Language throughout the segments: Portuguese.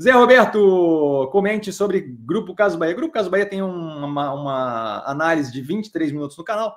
Zé Roberto, comente sobre Grupo Caso Bahia. Grupo Caso Bahia tem uma, uma análise de 23 minutos no canal,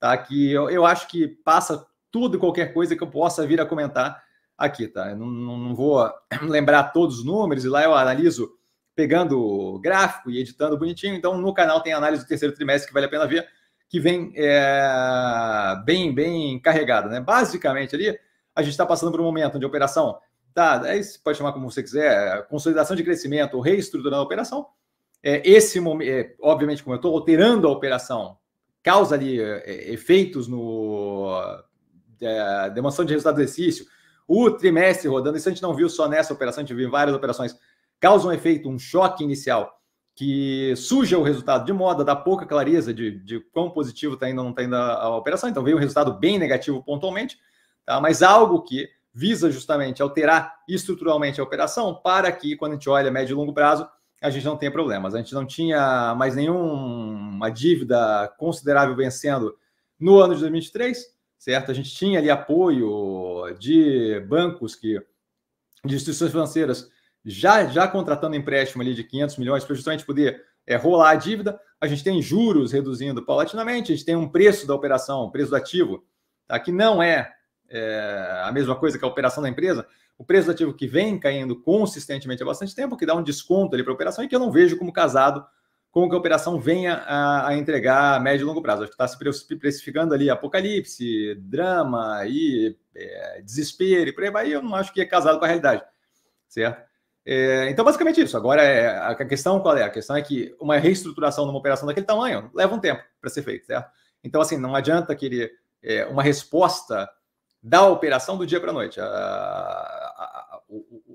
tá? Que eu, eu acho que passa tudo e qualquer coisa que eu possa vir a comentar aqui, tá? Eu não, não, vou lembrar todos os números e lá eu analiso pegando gráfico e editando bonitinho. Então, no canal tem análise do terceiro trimestre que vale a pena ver, que vem é, bem, bem carregada, né? Basicamente ali, a gente está passando por um momento de operação tá aí é você pode chamar como você quiser, é, consolidação de crescimento, reestruturando a operação. É, esse momento, é, obviamente, como eu estou alterando a operação, causa ali é, é, efeitos no é, demonstração de resultado do exercício. O trimestre rodando, isso a gente não viu só nessa operação, a gente viu em várias operações, causa um efeito, um choque inicial que suja o resultado de moda, dá pouca clareza de, de quão positivo está indo ou não está indo a, a operação. Então, veio um resultado bem negativo pontualmente, tá? mas algo que visa justamente alterar estruturalmente a operação para que, quando a gente olha médio e longo prazo, a gente não tenha problemas. A gente não tinha mais nenhuma dívida considerável vencendo no ano de 2023, certo? A gente tinha ali apoio de bancos que de instituições financeiras já já contratando empréstimo ali de 500 milhões para justamente poder é, rolar a dívida. A gente tem juros reduzindo paulatinamente, a gente tem um preço da operação, preço do ativo, tá? que não é é, a mesma coisa que a operação da empresa, o preço do ativo que vem caindo consistentemente há bastante tempo, que dá um desconto ali para a operação e que eu não vejo como casado com que a operação venha a, a entregar a médio e longo prazo. Acho que está se precificando ali apocalipse, drama e é, desespero e por aí vai. eu não acho que é casado com a realidade, certo? É, então, basicamente isso. Agora, é, a questão qual é? A questão é que uma reestruturação numa operação daquele tamanho leva um tempo para ser feito, certo? Então, assim, não adianta querer é, uma resposta da operação do dia para a noite. A, a,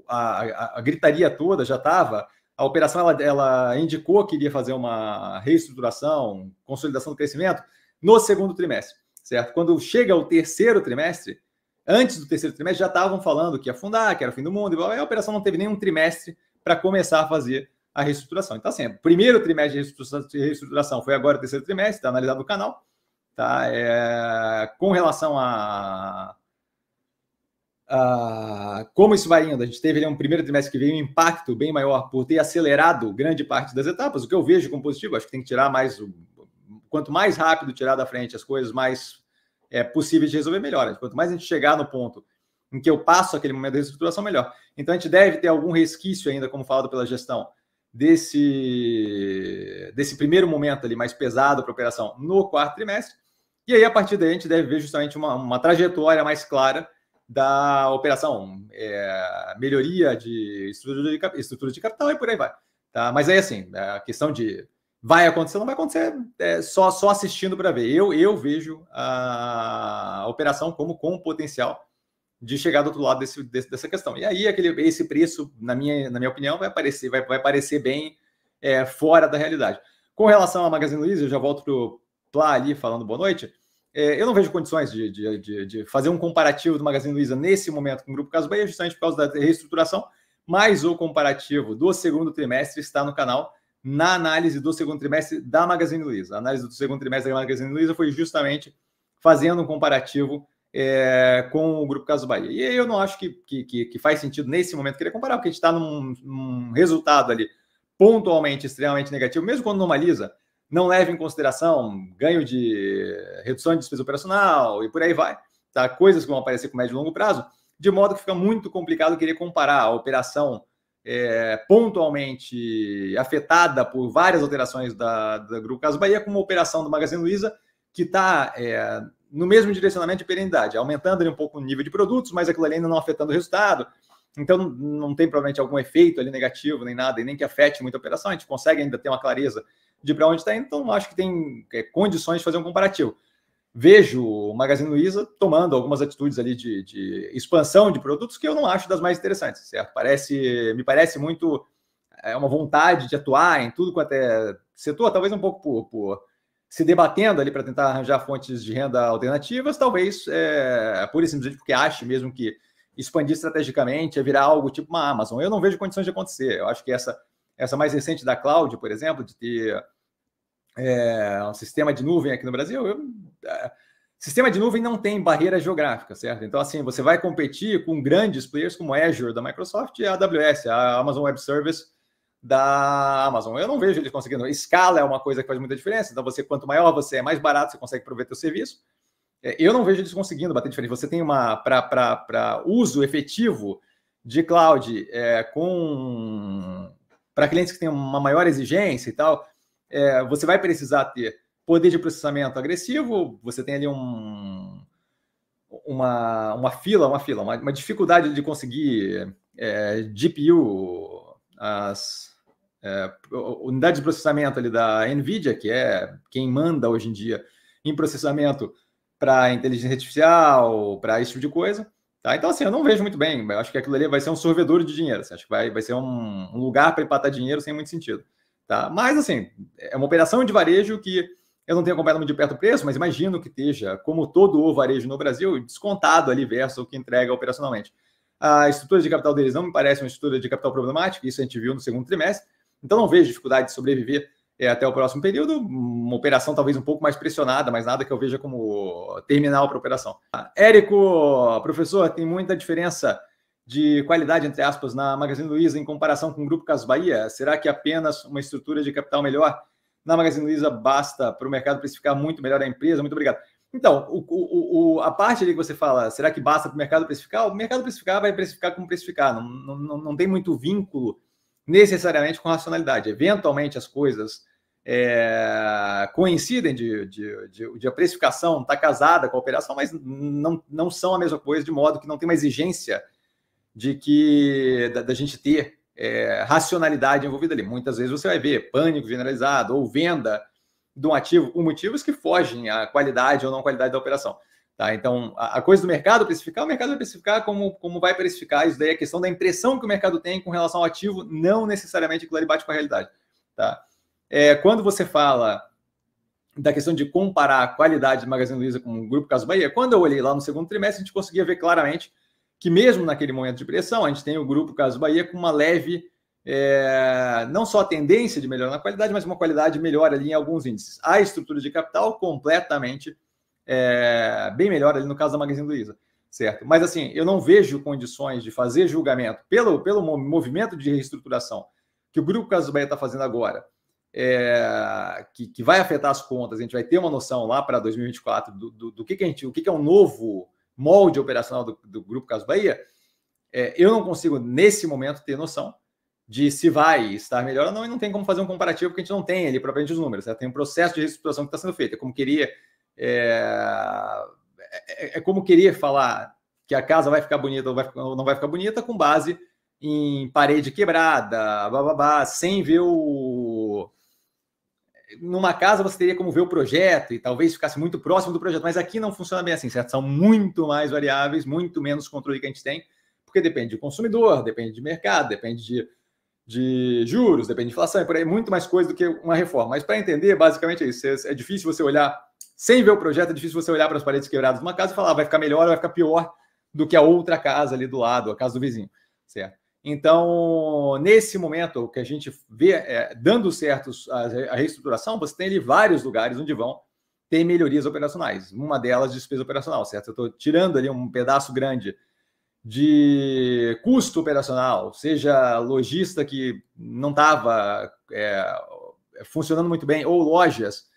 a, a, gritaria toda já estava. A operação ela, ela indicou que iria fazer uma reestruturação, consolidação do crescimento no segundo trimestre, certo? Quando chega o terceiro trimestre, antes do terceiro trimestre já estavam falando que ia afundar, que era o fim do mundo, e, a operação não teve nenhum trimestre para começar a fazer a reestruturação. Então, assim, é, primeiro trimestre de reestruturação foi agora o terceiro trimestre, está analisado no canal. Tá? É, com relação a, Uh, como isso vai indo? A gente teve ali um primeiro trimestre que veio um impacto bem maior por ter acelerado grande parte das etapas, o que eu vejo como positivo, acho que tem que tirar mais. quanto mais rápido tirar da frente as coisas, mais é possível de resolver melhor. Quanto mais a gente chegar no ponto em que eu passo aquele momento de reestruturação, melhor. Então a gente deve ter algum resquício ainda, como falado pela gestão, desse, desse primeiro momento ali mais pesado para a operação no quarto trimestre. E aí, a partir daí, a gente deve ver justamente uma, uma trajetória mais clara da operação, é, melhoria de estrutura, de estrutura de capital e por aí vai. Tá? Mas aí, assim, a questão de vai acontecer, não vai acontecer, é, só, só assistindo para ver. Eu, eu vejo a operação como com potencial de chegar do outro lado desse, desse, dessa questão. E aí, aquele, esse preço, na minha, na minha opinião, vai aparecer vai, vai parecer bem é, fora da realidade. Com relação à Magazine Luiza, eu já volto para o Plá ali falando boa noite. É, eu não vejo condições de, de, de, de, fazer um comparativo do Magazine Luiza nesse momento com o Grupo Caso Bahia, é justamente por causa da reestruturação, mas o comparativo do segundo trimestre está no canal na análise do segundo trimestre da Magazine Luiza. A análise do segundo trimestre da Magazine Luiza foi justamente fazendo um comparativo é, com o Grupo Caso Bahia. E eu não acho que, que, que faz sentido nesse momento querer comparar, porque a gente está num, num resultado ali pontualmente extremamente negativo, mesmo quando normaliza, não leva em consideração ganho de redução de despesa operacional e por aí vai, tá? Coisas que vão aparecer com médio e longo prazo, de modo que fica muito complicado querer comparar a operação é, pontualmente afetada por várias alterações da, da Grupo Caso Bahia com uma operação do Magazine Luiza que está é, no mesmo direcionamento de perenidade, aumentando ali um pouco o nível de produtos, mas aquilo ali ainda não afetando o resultado. Então, não tem provavelmente algum efeito ali negativo, nem nada, e nem que afete muita operação. A gente consegue ainda ter uma clareza de para onde está indo, então acho que tem é, condições de fazer um comparativo. Vejo o Magazine Luiza tomando algumas atitudes ali de, de, expansão de produtos que eu não acho das mais interessantes, certo? Parece, me parece muito é uma vontade de atuar em tudo quanto é setor, talvez um pouco por, por se debatendo ali para tentar arranjar fontes de renda alternativas, talvez é, por isso simplesmente porque acho mesmo que expandir estrategicamente é virar algo tipo uma Amazon. Eu não vejo condições de acontecer. Eu acho que essa essa mais recente da cloud, por exemplo, de ter é, um sistema de nuvem aqui no Brasil, eu, é, sistema de nuvem não tem barreira geográfica, certo? Então, assim, você vai competir com grandes players como Azure da Microsoft e a AWS, a Amazon Web Service da Amazon. Eu não vejo eles conseguindo. Escala é uma coisa que faz muita diferença. Então, você quanto maior você é, mais barato você consegue prover seu serviço. É, eu não vejo eles conseguindo bater diferente. Você tem uma para uso efetivo de cloud é, com para clientes que têm uma maior exigência e tal, é, você vai precisar ter poder de processamento agressivo, você tem ali um, uma, uma fila, uma fila, uma, uma dificuldade de conseguir é, GPU, as é, de processamento ali da NVIDIA, que é quem manda hoje em dia em processamento para inteligência artificial, para esse tipo de coisa. Tá? Então, assim, eu não vejo muito bem. Eu acho que aquilo ali vai ser um sorvedor de dinheiro. Assim, acho que vai, vai ser um, um lugar para empatar dinheiro sem muito sentido. Tá? Mas, assim, é uma operação de varejo que eu não tenho acompanhado muito de perto o preço, mas imagino que esteja, como todo o varejo no Brasil, descontado ali versus o que entrega operacionalmente. A estrutura de capital deles não me parece uma estrutura de capital problemática, isso a gente viu no segundo trimestre. Então, não vejo dificuldade de sobreviver é, até o próximo período. Uma operação talvez um pouco mais pressionada, mas nada que eu veja como terminal para a operação. Érico, professor, tem muita diferença de qualidade, entre aspas, na Magazine Luiza em comparação com o Grupo Casas Bahia? Será que apenas uma estrutura de capital melhor na Magazine Luiza basta para o mercado precificar muito melhor a empresa? Muito obrigado. Então, o, o, o, a parte ali que você fala, será que basta para o mercado precificar? O mercado precificar vai precificar como precificar, não, não, não tem muito vínculo necessariamente com racionalidade. Eventualmente as coisas é, coincidem de, de, de, de a precificação está casada com a operação, mas não, não são a mesma coisa, de modo que não tem uma exigência de que da, da gente ter é, racionalidade envolvida ali. Muitas vezes você vai ver pânico generalizado ou venda de um ativo por motivos que fogem à qualidade ou não qualidade da operação. Tá? Então, a, coisa do mercado precificar, o mercado vai precificar como, como vai precificar. Isso daí é questão da impressão que o mercado tem com relação ao ativo, não necessariamente aquilo ali bate com a realidade. Tá? É, quando você fala da questão de comparar a qualidade do Magazine Luiza com o Grupo Caso Bahia, quando eu olhei lá no segundo trimestre, a gente conseguia ver claramente que mesmo naquele momento de pressão, a gente tem o Grupo Caso Bahia com uma leve, é, não só tendência de melhorar na qualidade, mas uma qualidade melhor ali em alguns índices. A estrutura de capital completamente é, bem melhor ali no caso da Magazine Luiza, certo? Mas assim, eu não vejo condições de fazer julgamento pelo, pelo movimento de reestruturação que o Grupo Caso Bahia está fazendo agora, é, que, que, vai afetar as contas, a gente vai ter uma noção lá para 2024 do, do, do, que, que a gente, o que, que é um novo molde operacional do, do Grupo Caso Bahia, é, eu não consigo, nesse momento, ter noção de se vai estar melhor ou não, e não tem como fazer um comparativo, porque a gente não tem ali propriamente os números, né? tem um processo de reestruturação que está sendo feito, é como queria. Eh, é, é, é, como queria falar que a casa vai ficar bonita ou, vai, ou não vai ficar bonita com base em parede quebrada, bababá, sem ver o numa casa você teria como ver o projeto e talvez ficasse muito próximo do projeto, mas aqui não funciona bem assim, certo? São muito mais variáveis, muito menos controle que a gente tem, porque depende do consumidor, depende de mercado, depende de, de juros, depende de inflação, e por aí muito mais coisa do que uma reforma. Mas para entender, basicamente é isso. É, é difícil você olhar sem ver o projeto, é difícil você olhar para as paredes quebradas de uma casa e falar ah, vai ficar melhor ou vai ficar pior do que a outra casa ali do lado, a casa do vizinho, certo? Então, nesse momento que a gente vê é, dando certos a, a, reestruturação, você tem ali vários lugares onde vão ter melhorias operacionais. Uma delas, despesa operacional, certo? Eu estou tirando ali um pedaço grande de custo operacional, seja lojista que não estava é, funcionando muito bem, ou lojas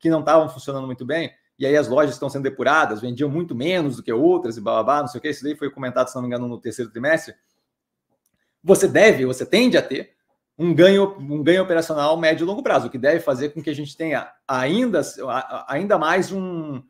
que não estavam funcionando muito bem, e aí as lojas estão sendo depuradas, vendiam muito menos do que outras e babá, não sei o que. Isso daí foi comentado, se não me engano, no terceiro trimestre você deve, você tende a ter um ganho, um ganho operacional médio e longo prazo, o que deve fazer com que a gente tenha ainda, ainda mais um.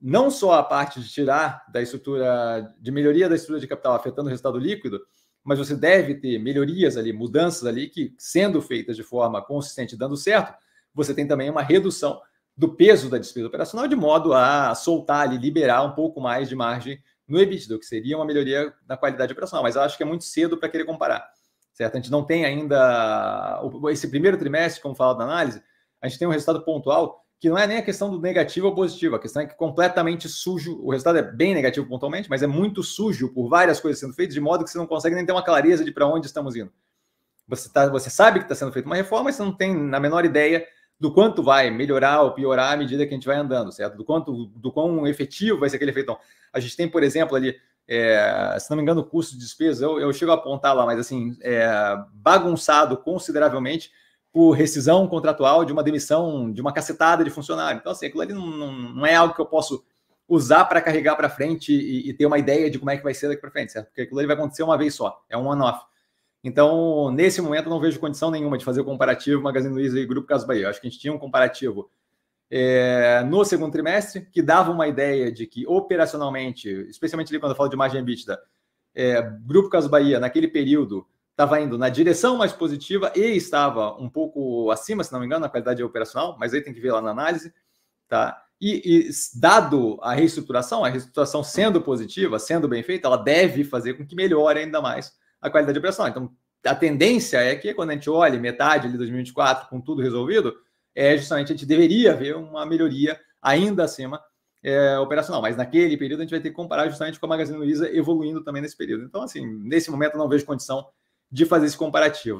Não só a parte de tirar da estrutura, de melhoria da estrutura de capital afetando o resultado líquido, mas você deve ter melhorias ali, mudanças ali, que sendo feitas de forma consistente dando certo, você tem também uma redução do peso da despesa operacional, de modo a soltar ali, liberar um pouco mais de margem no EBITDA, que seria uma melhoria na qualidade operacional, mas eu acho que é muito cedo para querer comparar, certo? A gente não tem ainda esse primeiro trimestre, como falado na análise, a gente tem um resultado pontual que não é nem a questão do negativo ou positivo, a questão é que completamente sujo, o resultado é bem negativo pontualmente, mas é muito sujo por várias coisas sendo feitas, de modo que você não consegue nem ter uma clareza de para onde estamos indo. Você, tá, você sabe que está sendo feita uma reforma, mas você não tem a menor ideia do quanto vai melhorar ou piorar à medida que a gente vai andando, certo? Do quanto, do quão efetivo vai ser aquele efeito. Então, a gente tem, por exemplo, ali, é, se não me engano, o custo de despesa, eu, eu chego a apontar lá, mas assim, é, bagunçado consideravelmente por rescisão contratual de uma demissão de uma cacetada de funcionário. Então, assim, aquilo ali não, não, não é algo que eu posso usar para carregar para frente e, e, ter uma ideia de como é que vai ser daqui para frente, certo? Porque aquilo ali vai acontecer uma vez só, é um one-off. Então, nesse momento, não vejo condição nenhuma de fazer o comparativo Magazine Luiza e Grupo Casas Bahia. Acho que a gente tinha um comparativo é, no segundo trimestre, que dava uma ideia de que operacionalmente, especialmente ali quando eu falo de margem EBITDA, é, Grupo Casas Bahia, naquele período, estava indo na direção mais positiva e estava um pouco acima, se não me engano, na qualidade operacional, mas aí tem que ver lá na análise, tá? E, e dado a reestruturação, a reestruturação sendo positiva, sendo bem feita, ela deve fazer com que melhore ainda mais a qualidade operacional. Então, a tendência é que quando a gente olhe metade de 2024 com tudo resolvido, é justamente a gente deveria ver uma melhoria ainda acima é, operacional. Mas naquele período a gente vai ter que comparar justamente com a Magazine Luiza evoluindo também nesse período. Então, assim, nesse momento eu não vejo condição de fazer esse comparativo.